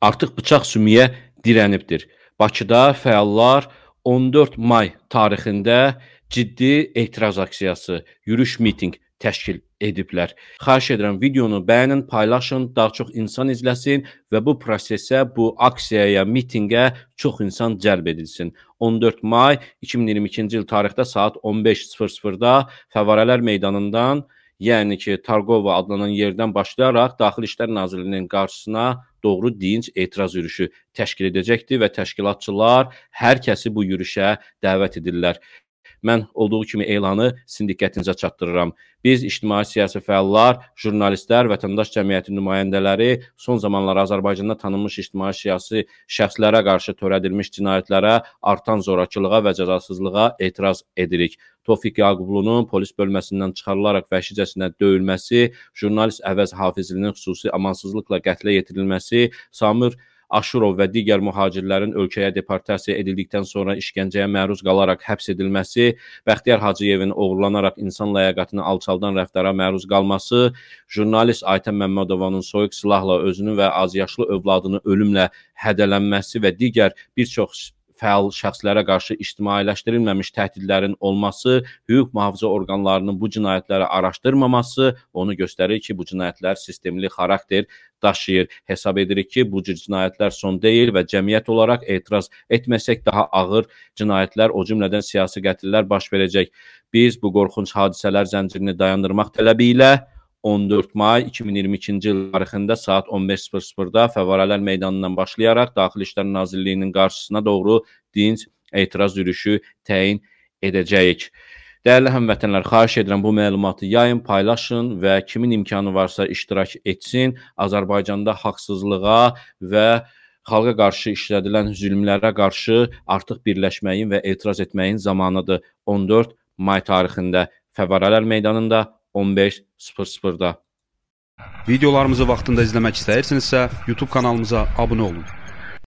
artıq bıçaq sümüyə dirənibdir. Bakıda fəallar 14 may tarixində ciddi etiraz aksiyası, yürüş mitinq təşkil ediblər. Xahiş edirəm videonu bəyənin, paylaşın, daha çox insan izləsin və bu prosesə, bu aksiyaya, mitinqə çox insan cəlb edilsin. 14 may 2022-ci il tarixdə saat 15:00-da Fəvarələr meydanından, yəni ki, Targova adlanan yerdən başlayaraq Daxili İşlər Nazirliyinin qarşısına doğru dinc etiraz yürüşü təşkil edəcəkdir və təşkilatçılar hər kəsi bu yürüşə dəvət edirlər. Mən olduğu kimi elanı sizin diqqətinizə çatdırıram. Biz ictimai siyasi fəallar, jurnalistlər, vətəndaş cəmiyyəti nümayəndələri son zamanlar Azərbaycanda tanınmış ictimai siyasi şəxslərə qarşı törədilmiş cinayətlərə, artan zorakılığa və cəzasızlığa etiraz edirik. Tofiq Yaqubulunun polis bölməsindən çıxarılaraq vəhşicəsinə döyülməsi, jurnalist Əvəz Hafizlinin xüsusi amansızlıqla qətlə yetirilməsi, Samir Əvəz Aşurov və digər mühacirlərin ölkəyə deportasiya edildikdən sonra işgəncəyə məruz qalaraq həbs edilməsi, Bəxtiyar Hacıyevin oğurlanaraq insan ləyaqətini alçaldan rəftara məruz qalması, jurnalist Aytən Məmmədovanın soyuq silahla özünü və azyaşlı övladını ölümlə hədələnməsi və digər bir çox fəal şəxslərə qarşı ictimailəşdirilməmiş təhdidlərin olması, hüquq mühafizə orqanlarının bu cinayətləri araşdırmaması onu göstərir ki, bu cinayətlər sistemli xarakter daşıyır. Hesab edirik ki, bu cür cinayətlər son deyil və cəmiyyət olaraq etiraz etməsək daha ağır cinayətlər, o cümlədən siyasi qətillər baş verəcək. Biz bu qorxunc hadisələr zəncirini dayandırmaq tələbi ilə 14 may 2022-ci il tarixində saat 15:00-da Fəvvarələr meydanından başlayaraq Daxili İşlər Nazirliyinin qarşısına doğru dinc etiraz yürüşü təyin edəcəyik. Dəyərli həmvətənlər, xahiş edirəm bu məlumatı yayın, paylaşın və kimin imkanı varsa iştirak etsin. Azərbaycanda haqsızlığa və xalqa qarşı işlədilən zülmlərə qarşı artıq birləşməyin və etiraz etməyin zamanıdır. 14 may tarixində Fəvvarələr meydanında 15:00-da. Videolarımızı vaxtında izləmək istəyirsinizsə, YouTube kanalımıza abunə olun.